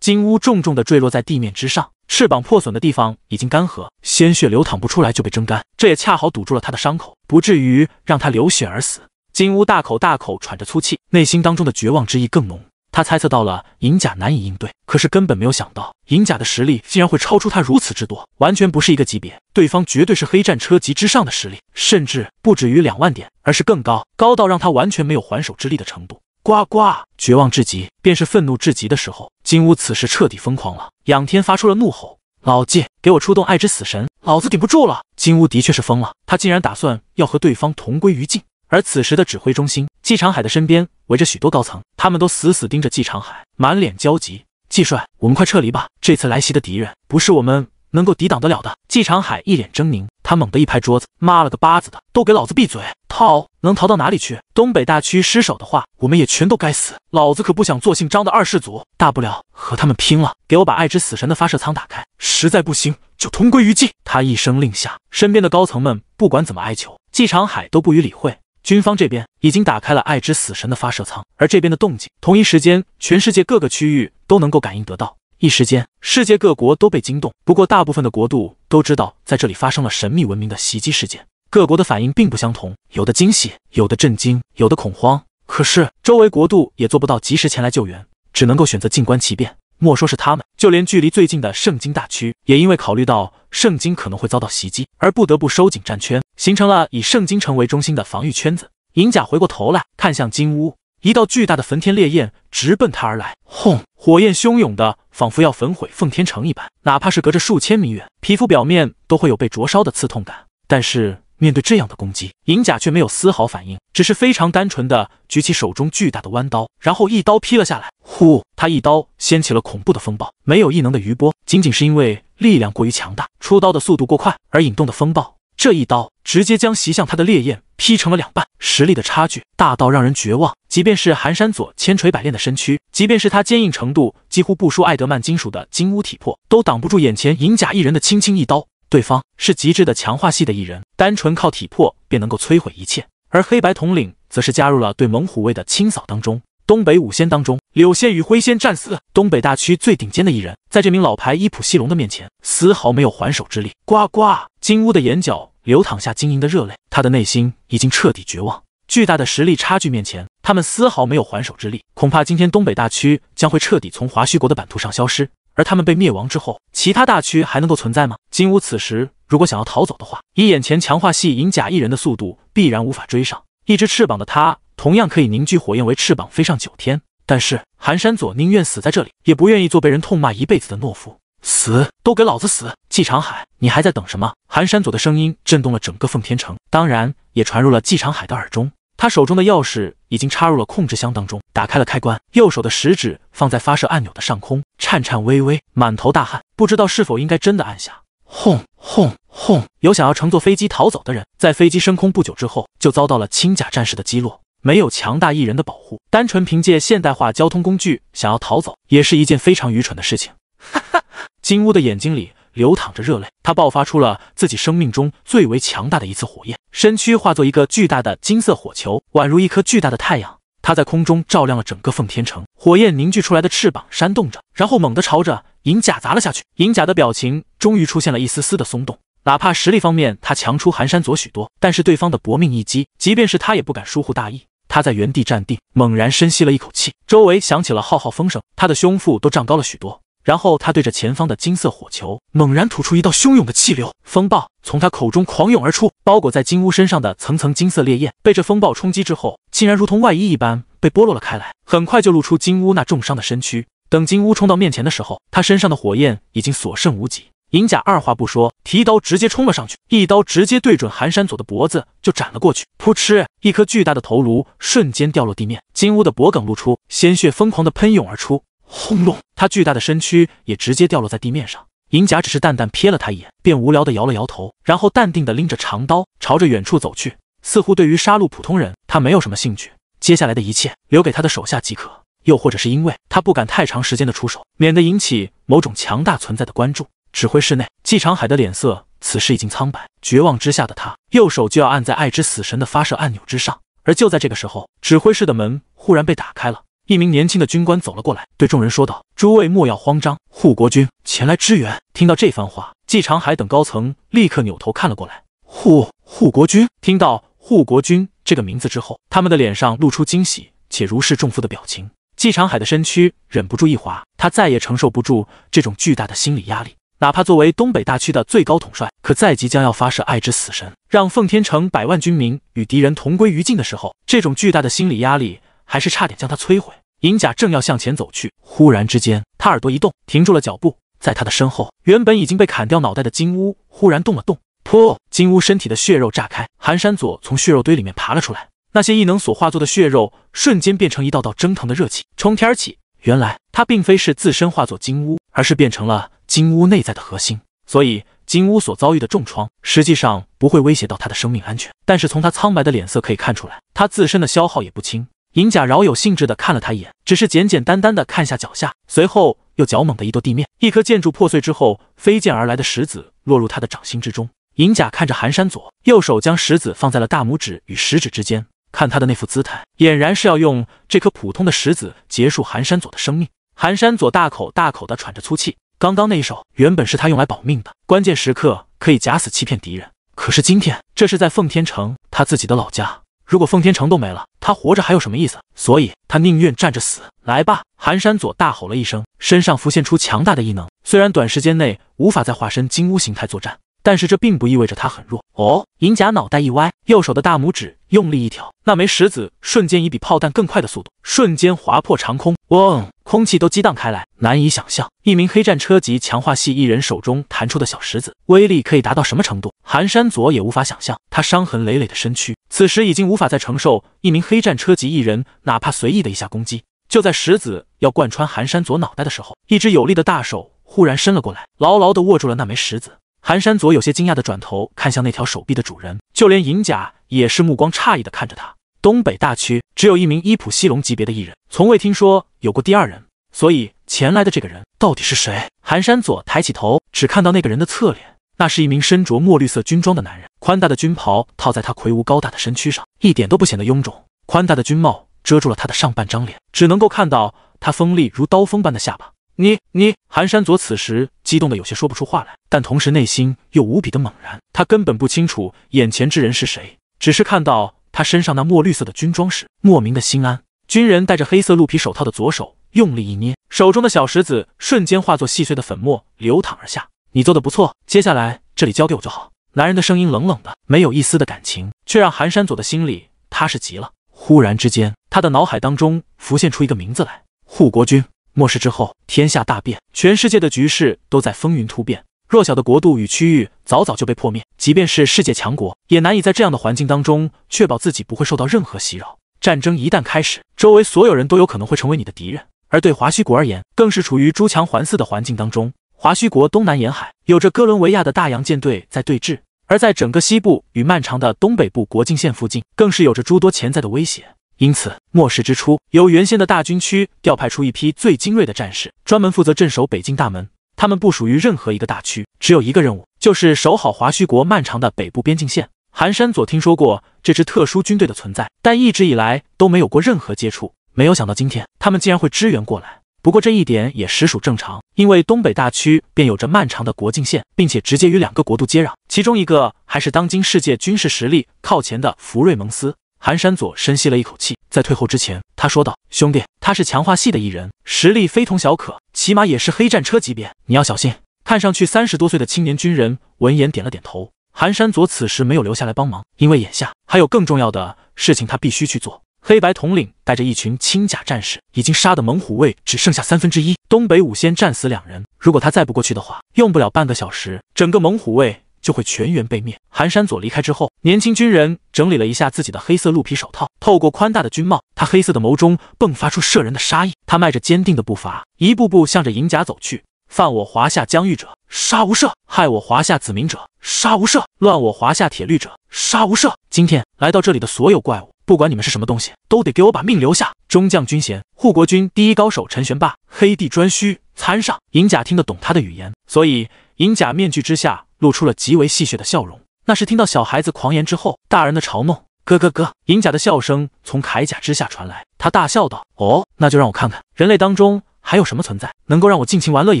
金乌重重的坠落在地面之上，翅膀破损的地方已经干涸，鲜血流淌不出来就被蒸干，这也恰好堵住了他的伤口，不至于让他流血而死。金乌大口大口喘着粗气，内心当中的绝望之意更浓。他猜测到了银甲难以应对，可是根本没有想到银甲的实力竟然会超出他如此之多，完全不是一个级别。对方绝对是黑战车级之上的实力，甚至不止于两万点，而是更高，高到让他完全没有还手之力的程度。呱呱！绝望至极，便是愤怒至极的时候，金乌此时彻底疯狂了，仰天发出了怒吼：“老纪，给我出动爱之死神！老子顶不住了！”金乌的确是疯了，他竟然打算要和对方同归于尽。而此时的指挥中心，纪长海的身边围着许多高层，他们都死死盯着纪长海，满脸焦急：“纪帅，我们快撤离吧，这次来袭的敌人不是我们能够抵挡得了的。”纪长海一脸狰狞。他猛地一拍桌子，妈了个巴子的，都给老子闭嘴！逃，能逃到哪里去？东北大区失守的话，我们也全都该死。老子可不想做姓张的二世祖，大不了和他们拼了！给我把爱之死神的发射舱打开，实在不行就同归于尽！他一声令下，身边的高层们不管怎么哀求，季长海都不予理会。军方这边已经打开了爱之死神的发射舱，而这边的动静，同一时间，全世界各个区域都能够感应得到。一时间，世界各国都被惊动。不过，大部分的国度都知道，在这里发生了神秘文明的袭击事件。各国的反应并不相同，有的惊喜，有的震惊，有的恐慌。可是，周围国度也做不到及时前来救援，只能够选择静观其变。莫说是他们，就连距离最近的圣经大区，也因为考虑到圣经可能会遭到袭击，而不得不收紧战圈，形成了以圣经城为中心的防御圈子。银甲回过头来看向金屋。一道巨大的焚天烈焰直奔他而来，轰！火焰汹涌的，仿佛要焚毁奉天城一般。哪怕是隔着数千米远，皮肤表面都会有被灼烧的刺痛感。但是面对这样的攻击，银甲却没有丝毫反应，只是非常单纯的举起手中巨大的弯刀，然后一刀劈了下来。呼！他一刀掀起了恐怖的风暴，没有异能的余波，仅仅是因为力量过于强大，出刀的速度过快，而引动的风暴。这一刀直接将袭向他的烈焰劈成了两半，实力的差距大到让人绝望。即便是寒山左千锤百炼的身躯，即便是他坚硬程度几乎不输艾德曼金属的金乌体魄，都挡不住眼前银甲一人的轻轻一刀。对方是极致的强化系的异人，单纯靠体魄便能够摧毁一切。而黑白统领则是加入了对猛虎卫的清扫当中。东北五仙当中，柳仙与灰仙战死。东北大区最顶尖的异人，在这名老牌伊普西龙的面前，丝毫没有还手之力。呱呱。金乌的眼角流淌下晶莹的热泪，他的内心已经彻底绝望。巨大的实力差距面前，他们丝毫没有还手之力。恐怕今天东北大区将会彻底从华胥国的版图上消失，而他们被灭亡之后，其他大区还能够存在吗？金乌此时如果想要逃走的话，以眼前强化系银甲一人的速度，必然无法追上。一只翅膀的他，同样可以凝聚火焰为翅膀飞上九天。但是寒山左宁愿死在这里，也不愿意做被人痛骂一辈子的懦夫。死都给老子死！季长海，你还在等什么？寒山左的声音震动了整个奉天城，当然也传入了季长海的耳中。他手中的钥匙已经插入了控制箱当中，打开了开关，右手的食指放在发射按钮的上空，颤颤巍巍，满头大汗，不知道是否应该真的按下。轰轰轰！有想要乘坐飞机逃走的人，在飞机升空不久之后，就遭到了轻甲战士的击落。没有强大异人的保护，单纯凭借现代化交通工具想要逃走，也是一件非常愚蠢的事情。哈哈，金乌的眼睛里流淌着热泪，他爆发出了自己生命中最为强大的一次火焰，身躯化作一个巨大的金色火球，宛如一颗巨大的太阳，他在空中照亮了整个奉天城。火焰凝聚出来的翅膀扇动着，然后猛地朝着银甲砸了下去。银甲的表情终于出现了一丝丝的松动，哪怕实力方面他强出寒山左许多，但是对方的搏命一击，即便是他也不敢疏忽大意。他在原地站定，猛然深吸了一口气，周围响起了浩浩风声，他的胸腹都胀高了许多。然后他对着前方的金色火球猛然吐出一道汹涌的气流，风暴从他口中狂涌而出，包裹在金乌身上的层层金色烈焰被这风暴冲击之后，竟然如同外衣一般被剥落了开来，很快就露出金乌那重伤的身躯。等金乌冲到面前的时候，他身上的火焰已经所剩无几。银甲二话不说，提刀直接冲了上去，一刀直接对准寒山左的脖子就斩了过去，噗嗤，一颗巨大的头颅瞬间掉落地面，金乌的脖梗露出，鲜血疯狂的喷涌而出。轰隆！他巨大的身躯也直接掉落在地面上。银甲只是淡淡瞥了他一眼，便无聊的摇了摇头，然后淡定的拎着长刀朝着远处走去，似乎对于杀戮普通人，他没有什么兴趣。接下来的一切留给他的手下即可，又或者是因为他不敢太长时间的出手，免得引起某种强大存在的关注。指挥室内，季长海的脸色此时已经苍白，绝望之下的他右手就要按在爱之死神的发射按钮之上，而就在这个时候，指挥室的门忽然被打开了。一名年轻的军官走了过来，对众人说道：“诸位莫要慌张，护国军前来支援。”听到这番话，季长海等高层立刻扭头看了过来。护护国军，听到护国军这个名字之后，他们的脸上露出惊喜且如释重负的表情。季长海的身躯忍不住一滑，他再也承受不住这种巨大的心理压力。哪怕作为东北大区的最高统帅，可在即将要发射爱之死神，让奉天城百万军民与敌人同归于尽的时候，这种巨大的心理压力。还是差点将他摧毁。银甲正要向前走去，忽然之间，他耳朵一动，停住了脚步。在他的身后，原本已经被砍掉脑袋的金乌忽然动了动。噗！金乌身体的血肉炸开，寒山左从血肉堆里面爬了出来。那些异能所化作的血肉瞬间变成一道道蒸腾的热气冲天而起。原来他并非是自身化作金乌，而是变成了金乌内在的核心。所以金乌所遭遇的重创，实际上不会威胁到他的生命安全。但是从他苍白的脸色可以看出来，他自身的消耗也不轻。银甲饶有兴致地看了他一眼，只是简简单单地看下脚下，随后又脚猛地一跺地面，一颗建筑破碎之后飞溅而来的石子落入他的掌心之中。银甲看着寒山左，右手将石子放在了大拇指与食指之间，看他的那副姿态，俨然是要用这颗普通的石子结束寒山左的生命。寒山左大口大口地喘着粗气，刚刚那一手原本是他用来保命的关键时刻，可以假死欺骗敌人，可是今天这是在奉天城，他自己的老家。如果奉天城都没了，他活着还有什么意思？所以他宁愿站着死。来吧，寒山左大吼了一声，身上浮现出强大的异能，虽然短时间内无法再化身金乌形态作战。但是这并不意味着他很弱哦。银甲脑袋一歪，右手的大拇指用力一挑，那枚石子瞬间以比炮弹更快的速度，瞬间划破长空。嗡，空气都激荡开来，难以想象，一名黑战车级强化系一人手中弹出的小石子，威力可以达到什么程度？寒山左也无法想象，他伤痕累累的身躯，此时已经无法再承受一名黑战车级一人哪怕随意的一下攻击。就在石子要贯穿寒山左脑袋的时候，一只有力的大手忽然伸了过来，牢牢的握住了那枚石子。寒山左有些惊讶地转头看向那条手臂的主人，就连银甲也是目光诧异地看着他。东北大区只有一名伊普西龙级别的艺人，从未听说有过第二人，所以前来的这个人到底是谁？寒山左抬起头，只看到那个人的侧脸。那是一名身着墨绿色军装的男人，宽大的军袍套在他魁梧高大的身躯上，一点都不显得臃肿。宽大的军帽遮住了他的上半张脸，只能够看到他锋利如刀锋般的下巴。你你，寒山佐此时激动的有些说不出话来，但同时内心又无比的猛然。他根本不清楚眼前之人是谁，只是看到他身上那墨绿色的军装时，莫名的心安。军人戴着黑色鹿皮手套的左手用力一捏，手中的小石子瞬间化作细碎的粉末流淌而下。你做的不错，接下来这里交给我就好。男人的声音冷冷的，没有一丝的感情，却让寒山佐的心里踏实极了。忽然之间，他的脑海当中浮现出一个名字来——护国军。末世之后，天下大变，全世界的局势都在风云突变，弱小的国度与区域早早就被破灭。即便是世界强国，也难以在这样的环境当中确保自己不会受到任何袭扰。战争一旦开始，周围所有人都有可能会成为你的敌人。而对华胥国而言，更是处于诸强环伺的环境当中。华胥国东南沿海有着哥伦维亚的大洋舰队在对峙，而在整个西部与漫长的东北部国境线附近，更是有着诸多潜在的威胁。因此，末世之初，由原先的大军区调派出一批最精锐的战士，专门负责镇守北京大门。他们不属于任何一个大区，只有一个任务，就是守好华胥国漫长的北部边境线。寒山左听说过这支特殊军队的存在，但一直以来都没有过任何接触。没有想到今天他们竟然会支援过来。不过这一点也实属正常，因为东北大区便有着漫长的国境线，并且直接与两个国度接壤，其中一个还是当今世界军事实力靠前的福瑞蒙斯。韩山佐深吸了一口气，在退后之前，他说道：“兄弟，他是强化系的一人，实力非同小可，起码也是黑战车级别，你要小心。”看上去三十多岁的青年军人闻言点了点头。韩山佐此时没有留下来帮忙，因为眼下还有更重要的事情他必须去做。黑白统领带着一群轻甲战士，已经杀的猛虎卫只剩下三分之一，东北五仙战死两人。如果他再不过去的话，用不了半个小时，整个猛虎卫。就会全员被灭。寒山佐离开之后，年轻军人整理了一下自己的黑色鹿皮手套，透过宽大的军帽，他黑色的眸中迸发出摄人的杀意。他迈着坚定的步伐，一步步向着银甲走去。犯我华夏疆域者，杀无赦；害我华夏子民者，杀无赦；乱我华夏铁律者，杀无赦。今天来到这里的所有怪物，不管你们是什么东西，都得给我把命留下。中将军衔，护国军第一高手陈玄霸，黑帝专需参上。银甲听得懂他的语言，所以银甲面具之下。露出了极为戏谑的笑容，那是听到小孩子狂言之后大人的嘲弄。咯咯咯，银甲的笑声从铠甲之下传来，他大笑道：“哦，那就让我看看人类当中还有什么存在能够让我尽情玩乐一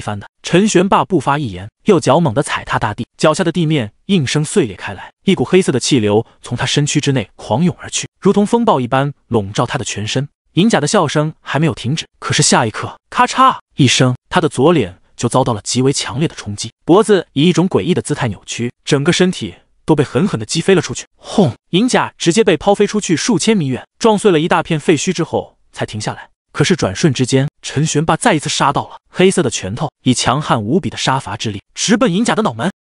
番的。”陈玄霸不发一言，右脚猛地踩踏大地，脚下的地面应声碎裂开来，一股黑色的气流从他身躯之内狂涌而去，如同风暴一般笼罩他的全身。银甲的笑声还没有停止，可是下一刻，咔嚓一声，他的左脸。就遭到了极为强烈的冲击，脖子以一种诡异的姿态扭曲，整个身体都被狠狠的击飞了出去。轰！银甲直接被抛飞出去数千米远，撞碎了一大片废墟之后才停下来。可是转瞬之间，陈玄霸再一次杀到了，黑色的拳头以强悍无比的杀伐之力，直奔银甲的脑门。